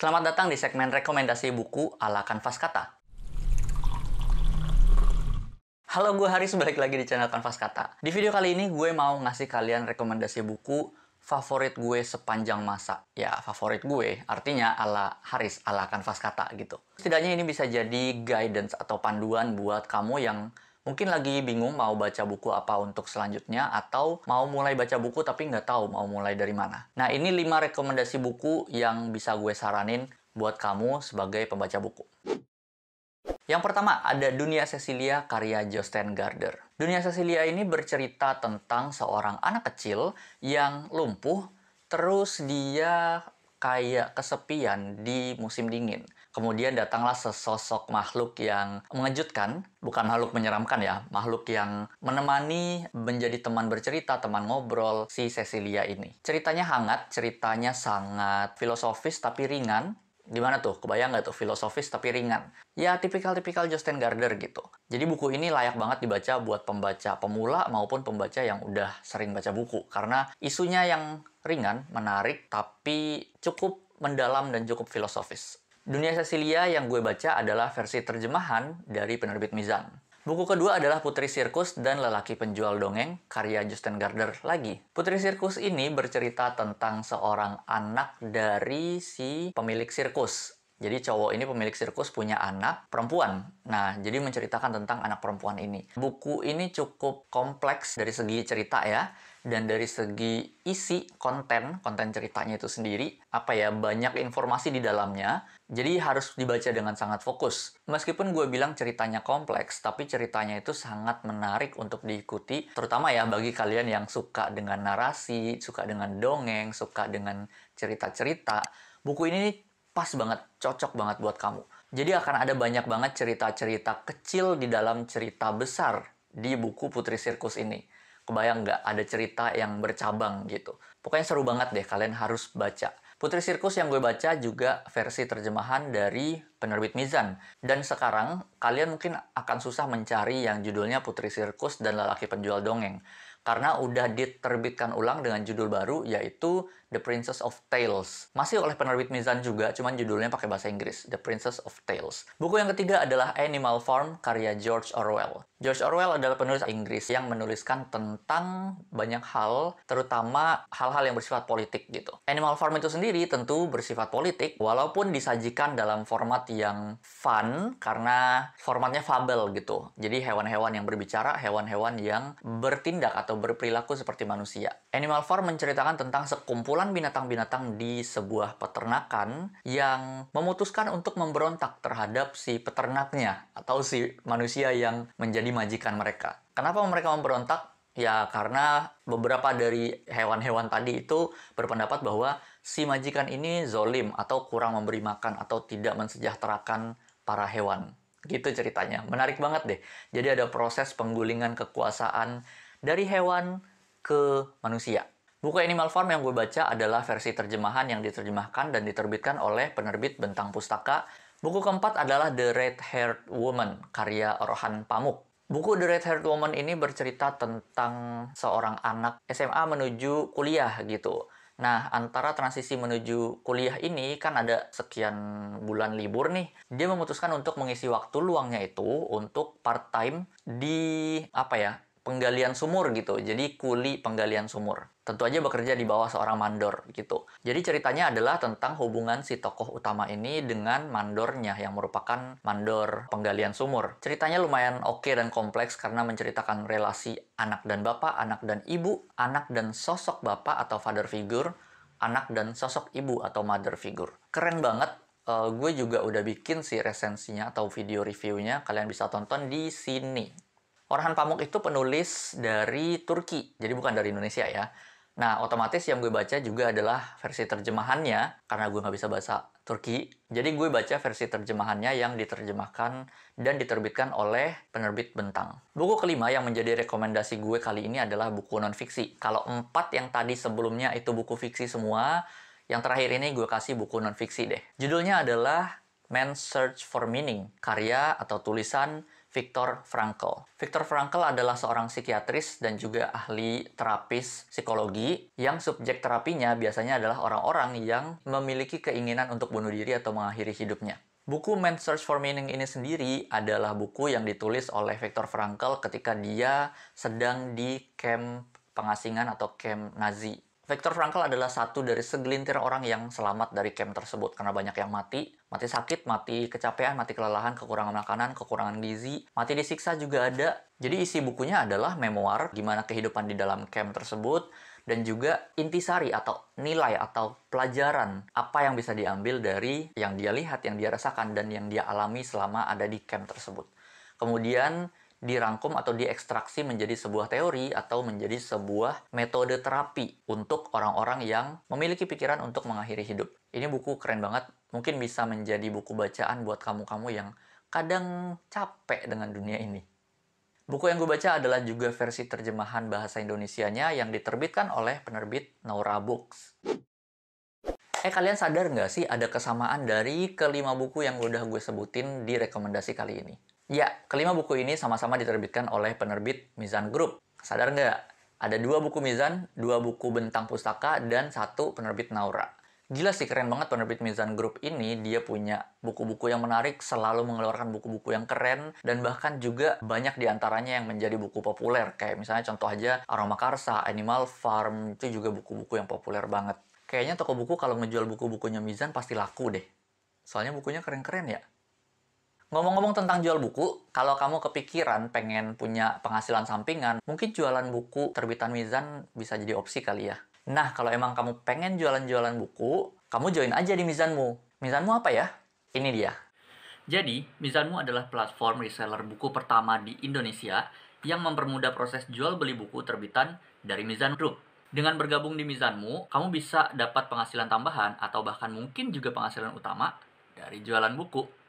Selamat datang di segmen rekomendasi buku ala Kanvas Kata. Halo, gue Haris balik lagi di channel Kanvas Kata. Di video kali ini gue mau ngasih kalian rekomendasi buku favorit gue sepanjang masa. Ya, favorit gue artinya ala Haris, ala Kanvas Kata gitu. Setidaknya ini bisa jadi guidance atau panduan buat kamu yang mungkin lagi bingung mau baca buku apa untuk selanjutnya atau mau mulai baca buku tapi nggak tahu mau mulai dari mana. Nah ini 5 rekomendasi buku yang bisa gue saranin buat kamu sebagai pembaca buku. Yang pertama ada Dunia Cecilia karya Justin Gardner. Dunia Cecilia ini bercerita tentang seorang anak kecil yang lumpuh, terus dia kayak kesepian di musim dingin. Kemudian datanglah sesosok makhluk yang mengejutkan, bukan makhluk menyeramkan ya, makhluk yang menemani menjadi teman bercerita, teman ngobrol si Cecilia ini. Ceritanya hangat, ceritanya sangat filosofis tapi ringan. Gimana tuh? Kebayang nggak tuh filosofis tapi ringan? Ya, tipikal-tipikal Justin Gardner gitu. Jadi buku ini layak banget dibaca buat pembaca pemula maupun pembaca yang udah sering baca buku. Karena isunya yang ringan, menarik, tapi cukup mendalam dan cukup filosofis. Dunia Cecilia yang gue baca adalah versi terjemahan dari penerbit Mizan. Buku kedua adalah Putri Sirkus dan Lelaki Penjual Dongeng, karya Justin Gardner lagi. Putri Sirkus ini bercerita tentang seorang anak dari si pemilik sirkus, jadi cowok ini pemilik sirkus punya anak perempuan. Nah, jadi menceritakan tentang anak perempuan ini. Buku ini cukup kompleks dari segi cerita ya dan dari segi isi konten, konten ceritanya itu sendiri apa ya banyak informasi di dalamnya. Jadi harus dibaca dengan sangat fokus. Meskipun gue bilang ceritanya kompleks, tapi ceritanya itu sangat menarik untuk diikuti, terutama ya bagi kalian yang suka dengan narasi, suka dengan dongeng, suka dengan cerita-cerita. Buku ini pas banget, cocok banget buat kamu. Jadi akan ada banyak banget cerita-cerita kecil di dalam cerita besar di buku Putri Sirkus ini. Kebayang nggak ada cerita yang bercabang gitu. Pokoknya seru banget deh, kalian harus baca. Putri Sirkus yang gue baca juga versi terjemahan dari penerbit Mizan. Dan sekarang, kalian mungkin akan susah mencari yang judulnya Putri Sirkus dan Lelaki Penjual Dongeng karena udah diterbitkan ulang dengan judul baru yaitu The Princess of Tales. Masih oleh penerbit Mizan juga, cuman judulnya pakai bahasa Inggris, The Princess of Tales. Buku yang ketiga adalah Animal Farm karya George Orwell. George Orwell adalah penulis Inggris yang menuliskan tentang banyak hal, terutama hal-hal yang bersifat politik gitu. Animal Farm itu sendiri tentu bersifat politik, walaupun disajikan dalam format yang fun karena formatnya fabel gitu. Jadi hewan-hewan yang berbicara, hewan-hewan yang bertindak atau berperilaku seperti manusia. Animal Farm menceritakan tentang sekumpulan binatang-binatang di sebuah peternakan yang memutuskan untuk memberontak terhadap si peternaknya atau si manusia yang menjadi majikan mereka. Kenapa mereka memberontak? Ya, karena beberapa dari hewan-hewan tadi itu berpendapat bahwa si majikan ini zolim atau kurang memberi makan atau tidak mensejahterakan para hewan. Gitu ceritanya. Menarik banget deh. Jadi ada proses penggulingan kekuasaan dari hewan ke manusia. Buku Animal Farm yang gue baca adalah versi terjemahan yang diterjemahkan dan diterbitkan oleh penerbit Bentang Pustaka. Buku keempat adalah The Red-Haired Woman, karya Rohan Pamuk. Buku The Red-Haired Woman ini bercerita tentang seorang anak SMA menuju kuliah gitu. Nah, antara transisi menuju kuliah ini kan ada sekian bulan libur nih. Dia memutuskan untuk mengisi waktu luangnya itu untuk part-time di apa ya, penggalian sumur gitu. Jadi kuli penggalian sumur. Tentu aja bekerja di bawah seorang mandor gitu. Jadi ceritanya adalah tentang hubungan si tokoh utama ini dengan mandornya yang merupakan mandor penggalian sumur. Ceritanya lumayan oke okay dan kompleks karena menceritakan relasi anak dan bapak, anak dan ibu, anak dan sosok bapak atau father figure, anak dan sosok ibu atau mother figure. Keren banget uh, gue juga udah bikin si resensinya atau video reviewnya kalian bisa tonton di sini Orhan Pamuk itu penulis dari Turki, jadi bukan dari Indonesia ya. Nah, otomatis yang gue baca juga adalah versi terjemahannya, karena gue nggak bisa bahasa Turki. Jadi gue baca versi terjemahannya yang diterjemahkan dan diterbitkan oleh penerbit Bentang. Buku kelima yang menjadi rekomendasi gue kali ini adalah buku non-fiksi. Kalau empat yang tadi sebelumnya itu buku fiksi semua, yang terakhir ini gue kasih buku non-fiksi deh. Judulnya adalah Man's Search for Meaning, karya atau tulisan Viktor Frankl. Viktor Frankl adalah seorang psikiatris dan juga ahli terapis psikologi yang subjek terapinya biasanya adalah orang-orang yang memiliki keinginan untuk bunuh diri atau mengakhiri hidupnya. Buku Man's Search for Meaning ini sendiri adalah buku yang ditulis oleh Viktor Frankl ketika dia sedang di camp pengasingan atau camp Nazi Viktor Frankl adalah satu dari segelintir orang yang selamat dari camp tersebut karena banyak yang mati, mati sakit, mati kecapean, mati kelelahan, kekurangan makanan, kekurangan gizi, mati disiksa juga ada. Jadi isi bukunya adalah memoir gimana kehidupan di dalam camp tersebut dan juga intisari atau nilai atau pelajaran apa yang bisa diambil dari yang dia lihat, yang dia rasakan dan yang dia alami selama ada di camp tersebut. Kemudian dirangkum atau diekstraksi menjadi sebuah teori atau menjadi sebuah metode terapi untuk orang-orang yang memiliki pikiran untuk mengakhiri hidup. Ini buku keren banget, mungkin bisa menjadi buku bacaan buat kamu-kamu yang kadang capek dengan dunia ini. Buku yang gue baca adalah juga versi terjemahan bahasa Indonesianya yang diterbitkan oleh penerbit Nora Books. Eh kalian sadar nggak sih ada kesamaan dari kelima buku yang udah gue sebutin di rekomendasi kali ini? Ya, kelima buku ini sama-sama diterbitkan oleh penerbit Mizan Group. Sadar nggak? Ada dua buku Mizan, dua buku Bentang Pustaka, dan satu penerbit Naura. Gila sih keren banget penerbit Mizan Group ini, dia punya buku-buku yang menarik, selalu mengeluarkan buku-buku yang keren, dan bahkan juga banyak diantaranya yang menjadi buku populer. Kayak misalnya contoh aja Aroma Karsa, Animal Farm, itu juga buku-buku yang populer banget. Kayaknya toko buku kalau ngejual buku-bukunya Mizan pasti laku deh. Soalnya bukunya keren-keren ya. Ngomong-ngomong tentang jual buku, kalau kamu kepikiran pengen punya penghasilan sampingan, mungkin jualan buku terbitan Mizan bisa jadi opsi kali ya. Nah, kalau emang kamu pengen jualan-jualan buku, kamu join aja di Mizanmu. Mizanmu apa ya? Ini dia. Jadi, Mizanmu adalah platform reseller buku pertama di Indonesia yang mempermudah proses jual beli buku terbitan dari Mizan Group. Dengan bergabung di Mizanmu, kamu bisa dapat penghasilan tambahan atau bahkan mungkin juga penghasilan utama dari jualan buku.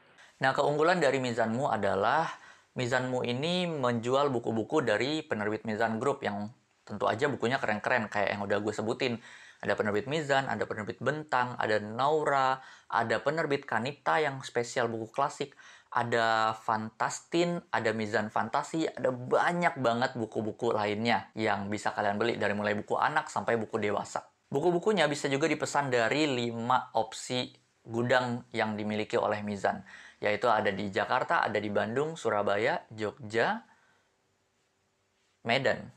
Nah, keunggulan dari Mizanmu adalah Mizanmu ini menjual buku-buku dari penerbit Mizan Group yang tentu aja bukunya keren-keren kayak yang udah gue sebutin. Ada penerbit Mizan, ada penerbit Bentang, ada Naura, ada penerbit kanita yang spesial buku klasik, ada Fantastin, ada Mizan Fantasi, ada banyak banget buku-buku lainnya yang bisa kalian beli dari mulai buku anak sampai buku dewasa. Buku-bukunya bisa juga dipesan dari 5 opsi gudang yang dimiliki oleh Mizan yaitu ada di Jakarta, ada di Bandung, Surabaya, Jogja, Medan.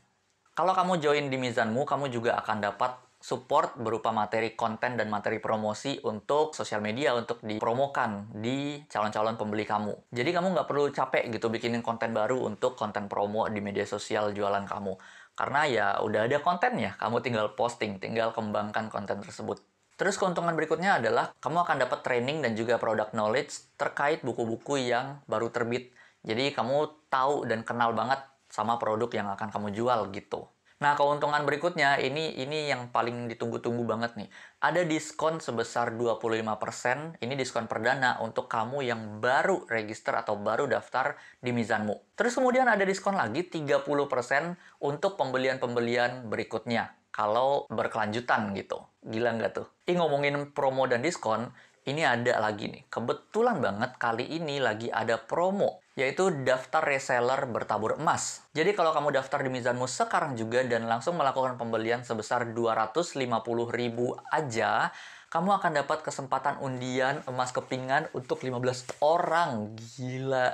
Kalau kamu join di Mizanmu, kamu juga akan dapat support berupa materi konten dan materi promosi untuk sosial media untuk dipromokan di calon-calon pembeli kamu. Jadi kamu nggak perlu capek gitu bikinin konten baru untuk konten promo di media sosial jualan kamu. Karena ya udah ada kontennya, kamu tinggal posting, tinggal kembangkan konten tersebut. Terus keuntungan berikutnya adalah kamu akan dapat training dan juga product knowledge terkait buku-buku yang baru terbit. Jadi kamu tahu dan kenal banget sama produk yang akan kamu jual gitu. Nah, keuntungan berikutnya ini ini yang paling ditunggu-tunggu banget nih. Ada diskon sebesar 25%, ini diskon perdana untuk kamu yang baru register atau baru daftar di Mizanmu. Terus kemudian ada diskon lagi 30% untuk pembelian-pembelian berikutnya kalau berkelanjutan gitu. Gila nggak tuh? Ini ngomongin promo dan diskon, ini ada lagi nih. Kebetulan banget kali ini lagi ada promo, yaitu daftar reseller bertabur emas. Jadi kalau kamu daftar di Mizanmu sekarang juga dan langsung melakukan pembelian sebesar 250 ribu aja, kamu akan dapat kesempatan undian emas kepingan untuk 15 orang. Gila,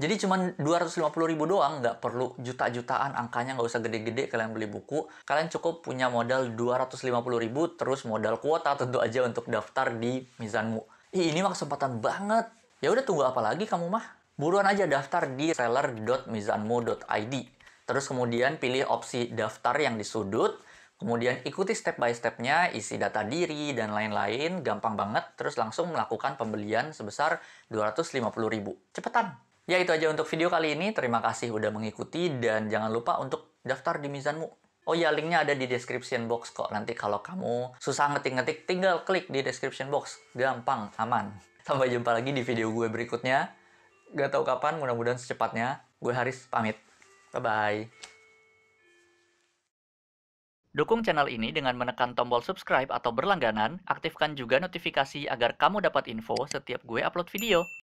jadi cuma 250 ribu doang, nggak perlu juta-jutaan, angkanya nggak usah gede-gede kalian beli buku. Kalian cukup punya modal 250 ribu, terus modal kuota tentu aja untuk daftar di Mizanmu. Ih, ini mah kesempatan banget. Ya udah tunggu apa lagi kamu mah? Buruan aja daftar di seller.mizanmu.id. Terus kemudian pilih opsi daftar yang di sudut, kemudian ikuti step by stepnya, isi data diri, dan lain-lain, gampang banget, terus langsung melakukan pembelian sebesar 250 ribu. Cepetan! Ya itu aja untuk video kali ini. Terima kasih udah mengikuti dan jangan lupa untuk daftar di Mizanmu. Oh ya, linknya ada di description box kok. Nanti kalau kamu susah ngetik-ngetik, tinggal klik di description box. Gampang, aman. Sampai jumpa lagi di video gue berikutnya. Gak tau kapan, mudah-mudahan secepatnya. Gue Haris, pamit. Bye-bye. Dukung channel ini dengan menekan tombol subscribe atau berlangganan, aktifkan juga notifikasi agar kamu dapat info setiap gue upload video.